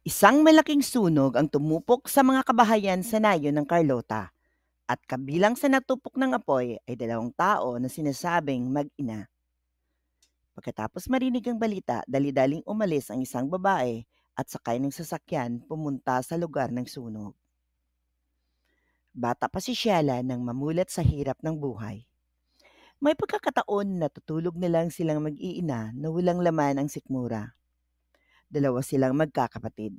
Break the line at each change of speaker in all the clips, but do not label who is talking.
Isang malaking sunog ang tumupok sa mga kabahayan sa nayon ng Carlota. At kabilang sa natupok ng apoy ay dalawang tao na sinasabing mag-ina. Pagkatapos marinig ang balita, dalidaling umalis ang isang babae at sakay ng sasakyan pumunta sa lugar ng sunog. Bata pa si Shella nang mamulat sa hirap ng buhay. May pagkakataon na tutulog nilang silang mag-iina na walang laman ang sikmura. Dalawa silang magkakapatid.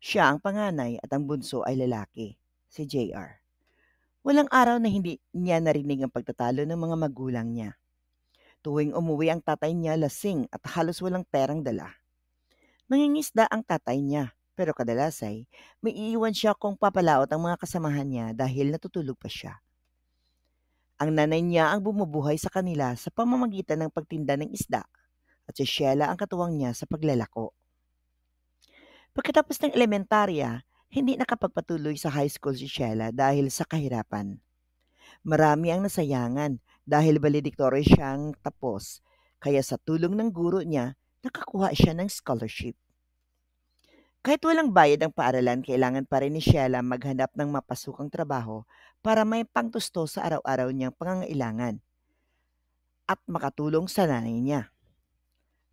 Siya ang panganay at ang bunso ay lalaki, si JR. Walang araw na hindi niya narinig ang pagtatalo ng mga magulang niya. Tuwing umuwi ang tatay niya lasing at halos walang perang dala. Nangingisda ang tatay niya, pero kadalas ay may iiwan siya kung papalaot ang mga kasamahan niya dahil natutulog pa siya. Ang nanay niya ang bumubuhay sa kanila sa pamamagitan ng pagtinda ng isda at si Sheila ang katuwang niya sa paglalako. Pagkatapos ng elementarya, hindi nakapagpatuloy sa high school si Sheila dahil sa kahirapan. Marami ang nasayangan dahil valedictory siyang tapos, kaya sa tulong ng guro niya, nakakuha siya ng scholarship. Kahit walang bayad ang paaralan, kailangan pa rin ni Sheila maghanap ng mapasukang trabaho para may pangtusto sa araw-araw niyang pangangailangan at makatulong sa nanay niya.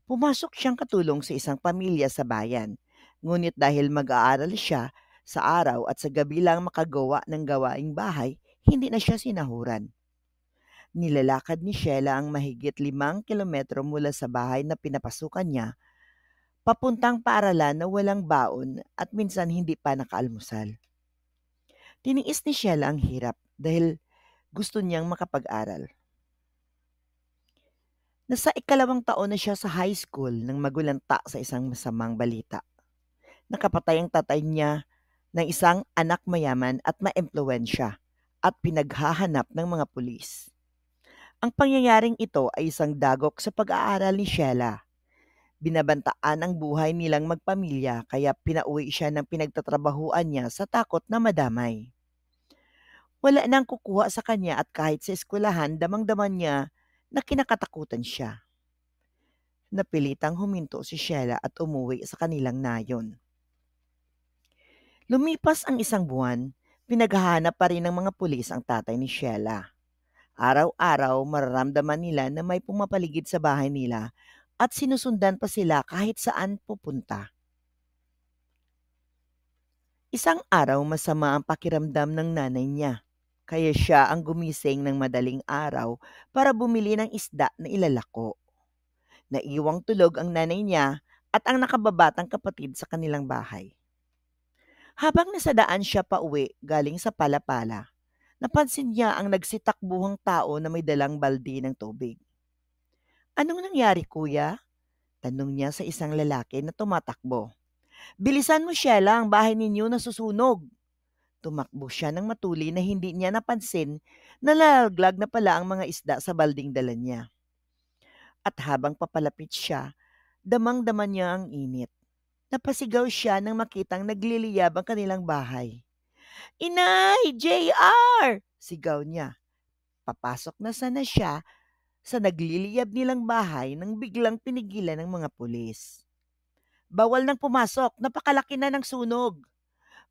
Pumasok siyang katulong sa isang pamilya sa bayan Ngunit dahil mag-aaral siya sa araw at sa gabi lang makagawa ng gawaing bahay, hindi na siya sinahuran. Nilalakad ni Sheila ang mahigit limang kilometro mula sa bahay na pinapasukan niya, papuntang paaralan na walang baon at minsan hindi pa nakaalmusal. Tiniis ni Sheila ang hirap dahil gusto niyang makapag-aral. Nasa ikalawang taon na siya sa high school nang magulanta sa isang masamang balita nakapatay ang tatay niya ng isang anak mayaman at maimpluwensya at pinaghahanap ng mga pulis. Ang pangyayaring ito ay isang dagok sa pag-aaral ni Sheila. Binabantaan ang buhay nilang magpamilya kaya pinauwi siya ng pinagtatrabahuan niya sa takot na madamay. Wala nang kukuha sa kanya at kahit sa eskwelahan damang-daman niya na kinakatakutan siya. Napilitang huminto si Sheila at umuwi sa kanilang nayon. Lumipas ang isang buwan, pinaghahanap pa rin ng mga pulis ang tatay ni Sheila. Araw-araw, mararamdaman nila na may pumapaligid sa bahay nila at sinusundan pa sila kahit saan pupunta. Isang araw masama ang pakiramdam ng nanay niya, kaya siya ang gumising ng madaling araw para bumili ng isda na ilalako. Naiwang tulog ang nanay niya at ang nakababatang kapatid sa kanilang bahay. Habang nasa daan siya pauwi galing sa palapala, napansin niya ang nagsitakbuhang tao na may dalang baldi ng tubig. Anong nangyari kuya? Tanong niya sa isang lalaki na tumatakbo. Bilisan mo siya lang, bahay ninyo nasusunog. Tumakbo siya ng matuli na hindi niya napansin na lalaglag na pala ang mga isda sa balding dala niya. At habang papalapit siya, damang daman niya ang init. Napasigaw siya nang makitang nagliliyab ang kanilang bahay. Inay! JR! Sigaw niya. Papasok na sana siya sa nagliliyab nilang bahay nang biglang pinigilan ng mga pulis. Bawal nang pumasok, napakalaki na ng sunog.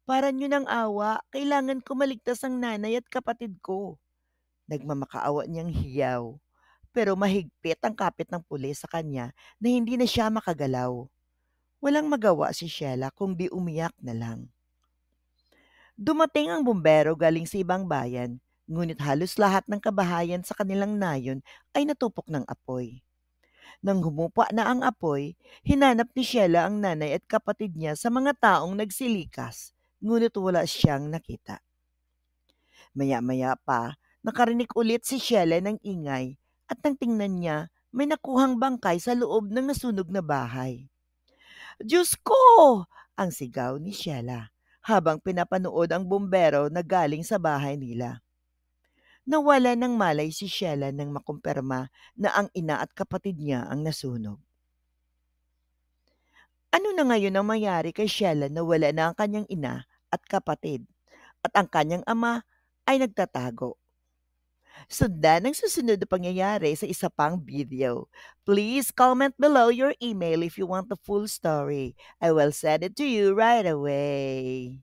Para nyo ng awa, kailangan ko maligtas ang nanay at kapatid ko. Nagmamakaawa niyang hiyaw, pero mahigpit ang kapit ng pulis sa kanya na hindi na siya makagalaw. Walang magawa si Sheila kundi umiyak na lang. Dumating ang bumbero galing sa ibang bayan, ngunit halos lahat ng kabahayan sa kanilang nayon ay natupok ng apoy. Nang humupa na ang apoy, hinanap ni Sheila ang nanay at kapatid niya sa mga taong nagsilikas, ngunit wala siyang nakita. Maya-maya pa, nakarinig ulit si Sheila ng ingay at nang tingnan niya, may nakuhang bangkay sa loob ng nasunog na bahay. Diyos ko! Ang sigaw ni Sheila habang pinapanood ang bumbero na galing sa bahay nila. Nawala ng malay si Sheila nang makumpirma na ang ina at kapatid niya ang nasunog. Ano na ngayon ang mayari kay Sheila na wala na ang kanyang ina at kapatid at ang kanyang ama ay nagtatago? Sundan ang susunod na pangyayari sa isa pang video. Please comment below your email if you want the full story. I will send it to you right away.